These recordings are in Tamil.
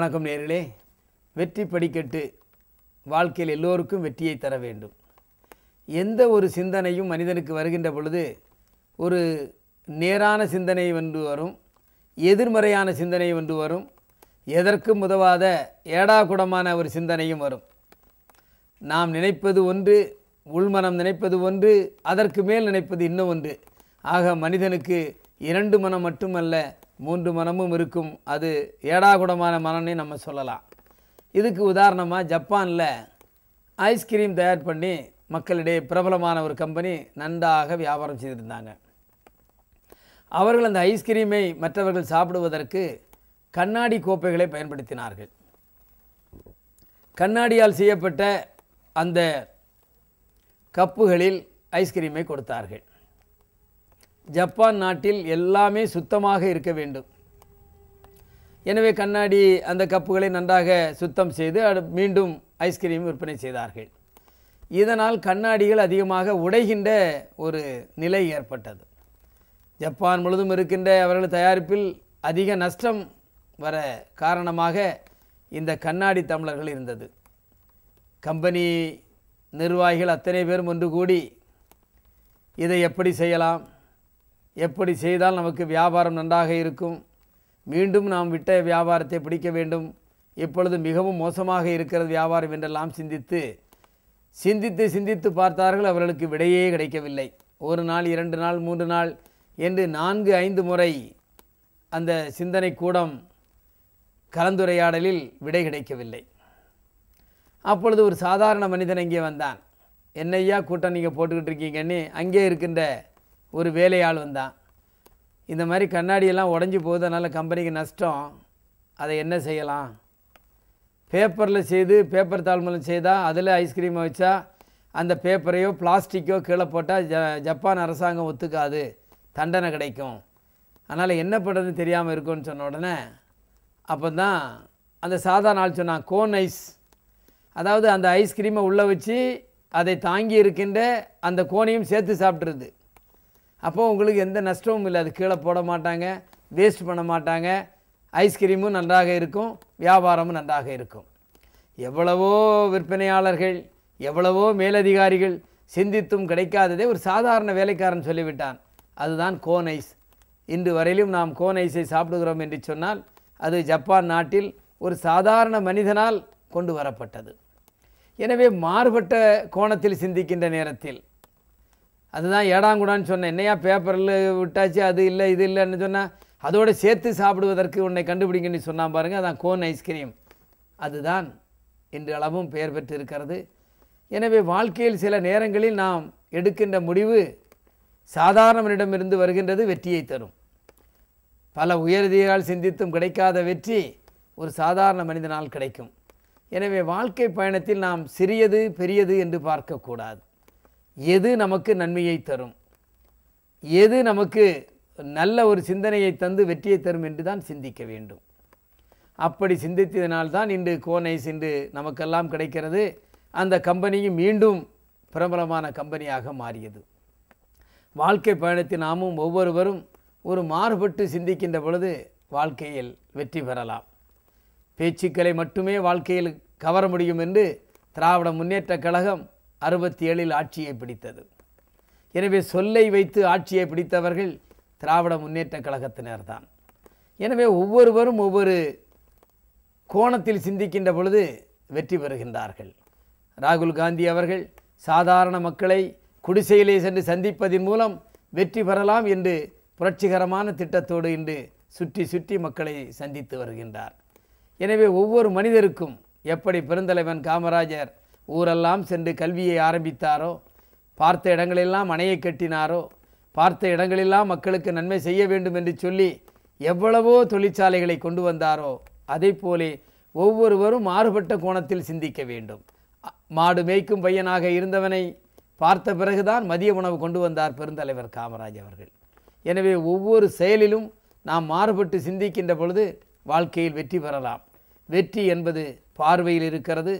வணக்கம் நேர்களே வெற்றி படிக்கட்டு வாழ்க்கையில் எல்லோருக்கும் வெற்றியை தர வேண்டும் எந்த ஒரு சிந்தனையும் மனிதனுக்கு வருகின்ற பொழுது ஒரு நேரான சிந்தனை வந்து வரும் எதிர்மறையான சிந்தனை வந்து வரும் எதற்கும் உதவாத ஏடாகுடமான ஒரு சிந்தனையும் வரும் நாம் நினைப்பது ஒன்று உள்மனம் நினைப்பது ஒன்று அதற்கு மேல் நினைப்பது இன்னும் ஒன்று ஆக மனிதனுக்கு இரண்டு மனம் மட்டுமல்ல மூன்று மனமும் இருக்கும் அது ஏடாகுடமான மனம்னு நம்ம சொல்லலாம் இதுக்கு உதாரணமாக ஜப்பானில் ஐஸ்கிரீம் தயார் பண்ணி மக்களிடையே பிரபலமான ஒரு கம்பெனி நன்றாக வியாபாரம் செய்திருந்தாங்க அவர்கள் அந்த ஐஸ்கிரீமை மற்றவர்கள் சாப்பிடுவதற்கு கண்ணாடி கோப்பைகளை பயன்படுத்தினார்கள் கண்ணாடியால் செய்யப்பட்ட அந்த கப்புகளில் ஐஸ்கிரீமை கொடுத்தார்கள் ஜப்பான் நாட்டில் எல்லாமே சுத்தமாக இருக்க வேண்டும் எனவே கண்ணாடி அந்த கப்புகளை நன்றாக சுத்தம் செய்து மீண்டும் ஐஸ்கிரீம் விற்பனை செய்தார்கள் இதனால் கண்ணாடிகள் அதிகமாக உடைகின்ற ஒரு நிலை ஏற்பட்டது ஜப்பான் முழுதும் இருக்கின்ற அவர்கள் தயாரிப்பில் அதிக நஷ்டம் வர காரணமாக இந்த கண்ணாடி தமிழர்கள் இருந்தது கம்பெனி நிர்வாகிகள் அத்தனை பேரும் ஒன்று கூடி இதை எப்படி செய்யலாம் எப்படி செய்தால் நமக்கு வியாபாரம் நன்றாக இருக்கும் மீண்டும் நாம் விட்ட வியாபாரத்தை பிடிக்க வேண்டும் இப்பொழுது மிகவும் மோசமாக இருக்கிறது வியாபாரம் என்றெல்லாம் சிந்தித்து சிந்தித்து சிந்தித்து பார்த்தார்கள் அவர்களுக்கு விடையே கிடைக்கவில்லை ஒரு நாள் இரண்டு நாள் மூன்று நாள் என்று நான்கு ஐந்து முறை அந்த சிந்தனை கூடம் கலந்துரையாடலில் விடை கிடைக்கவில்லை அப்பொழுது ஒரு சாதாரண மனிதன் இங்கே வந்தான் என்னையா கூட்டம் நீங்கள் போட்டுக்கிட்டு இருக்கீங்கன்னு அங்கே இருக்கின்ற ஒரு வேலையாள் வந்தான் இந்த மாதிரி கண்ணாடியெல்லாம் உடஞ்சி போகுது அதனால் கம்பெனிக்கு நஷ்டம் அதை என்ன செய்யலாம் பேப்பரில் செய்து பேப்பர் தாழ்மலம் செய்தால் அதில் ஐஸ்கிரீமை வச்சா அந்த பேப்பரையோ பிளாஸ்டிக்கோ கீழே போட்டால் ஜ ஜப்பான் அரசாங்கம் ஒத்துக்காது தண்டனை கிடைக்கும் அதனால் என்ன பண்ணுறது தெரியாமல் இருக்கும்னு சொன்ன உடனே அப்போ தான் அந்த சாதாரண ஆள் சொன்னான் கோன் ஐஸ் அதாவது அந்த ஐஸ்கிரீமை உள்ளே வச்சு அதை தாங்கி இருக்கின்ற அந்த கோனையும் சேர்த்து சாப்பிட்ருது அப்போ உங்களுக்கு எந்த நஷ்டமும் இல்லை அது கீழே போட மாட்டாங்க வேஸ்ட் பண்ண மாட்டாங்க ஐஸ்கிரீமும் நன்றாக இருக்கும் வியாபாரமும் நன்றாக இருக்கும் எவ்வளவோ விற்பனையாளர்கள் எவ்வளவோ மேலதிகாரிகள் சிந்தித்தும் கிடைக்காததே ஒரு சாதாரண வேலைக்காரன் சொல்லிவிட்டான் அதுதான் கோனைஸ் இன்று வரையிலும் நாம் கோனைஸை சாப்பிடுகிறோம் என்று சொன்னால் அது ஜப்பான் நாட்டில் ஒரு சாதாரண மனிதனால் கொண்டு வரப்பட்டது எனவே மாறுபட்ட கோணத்தில் சிந்திக்கின்ற நேரத்தில் அதுதான் ஏடாங்குடான்னு சொன்னேன் என்னையா பேப்பரில் விட்டாச்சு அது இல்லை இது இல்லைன்னு சொன்னால் அதோடு சேர்த்து சாப்பிடுவதற்கு உன்னை கண்டுபிடிங்கன்னு சொன்னால் பாருங்கள் அதான் கோன் ஐஸ்கிரீம் அதுதான் இன்று அளவும் பெயர் பெற்று இருக்கிறது எனவே வாழ்க்கையில் சில நேரங்களில் நாம் எடுக்கின்ற முடிவு இருந்து வருகின்றது வெற்றியை தரும் பல உயரதிகளால் சிந்தித்தும் கிடைக்காத வெற்றி ஒரு சாதாரண மனிதனால் கிடைக்கும் எனவே வாழ்க்கை பயணத்தில் நாம் சிறியது பெரியது என்று பார்க்கக்கூடாது எது நமக்கு நன்மையை தரும் எது நமக்கு நல்ல ஒரு சிந்தனையை தந்து வெற்றியை தரும் என்று தான் சிந்திக்க வேண்டும் அப்படி சிந்தித்ததினால்தான் இன்று கோனைஸ் இன்று நமக்கெல்லாம் கிடைக்கிறது அந்த கம்பெனியும் மீண்டும் பிரபலமான கம்பெனியாக மாறியது வாழ்க்கை பயணத்தில் நாமும் ஒவ்வொருவரும் ஒரு மாறுபட்டு சிந்திக்கின்ற பொழுது வாழ்க்கையில் வெற்றி பெறலாம் பேச்சுக்களை மட்டுமே வாழ்க்கையில் கவர முடியும் என்று திராவிட முன்னேற்ற கழகம் அறுபத்தி ஏழில் ஆட்சியை பிடித்தது எனவே சொல்லை வைத்து ஆட்சியை பிடித்தவர்கள் திராவிட முன்னேற்ற கழகத்தினர்தான் எனவே ஒவ்வொருவரும் ஒவ்வொரு கோணத்தில் சிந்திக்கின்ற பொழுது வெற்றி பெறுகின்றார்கள் ராகுல் காந்தி அவர்கள் சாதாரண மக்களை குடிசையிலே சென்று சந்திப்பதன் மூலம் வெற்றி பெறலாம் என்று புரட்சிகரமான திட்டத்தோடு இன்று சுற்றி சுற்றி மக்களை சந்தித்து வருகின்றார் எனவே ஒவ்வொரு மனிதருக்கும் எப்படி பெருந்தலைவன் காமராஜர் ஊரெல்லாம் சென்று கல்வியை ஆரம்பித்தாரோ பார்த்த இடங்களெல்லாம் அணையை கட்டினாரோ பார்த்த இடங்களெல்லாம் மக்களுக்கு நன்மை செய்ய வேண்டும் என்று சொல்லி எவ்வளவோ தொழிற்சாலைகளை கொண்டு வந்தாரோ அதே போலே ஒவ்வொருவரும் மாறுபட்ட கோணத்தில் சிந்திக்க வேண்டும் மாடு மேய்க்கும் பையனாக இருந்தவனை பார்த்த பிறகுதான் மதிய உணவு கொண்டு வந்தார் பெருந்தலைவர் காமராஜ் அவர்கள் எனவே ஒவ்வொரு செயலிலும் நாம் மாறுபட்டு சிந்திக்கின்ற பொழுது வாழ்க்கையில் வெற்றி பெறலாம் வெற்றி என்பது பார்வையில் இருக்கிறது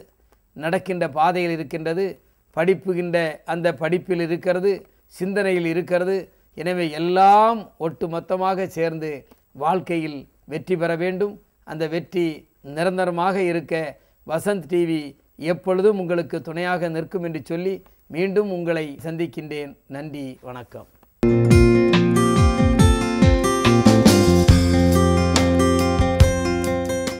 நடக்கின்ற பாதையில் இருக்கின்றது படிப்புகின்ற அந்த படிப்பில் இருக்கிறது சிந்தனையில் இருக்கிறது எனவே எல்லாம் ஒட்டுமொத்தமாக சேர்ந்து வாழ்க்கையில் வெற்றி பெற வேண்டும் அந்த வெற்றி நிரந்தரமாக இருக்க வசந்த் டிவி எப்பொழுதும் உங்களுக்கு துணையாக நிற்கும் என்று சொல்லி மீண்டும் உங்களை சந்திக்கின்றேன் நன்றி வணக்கம்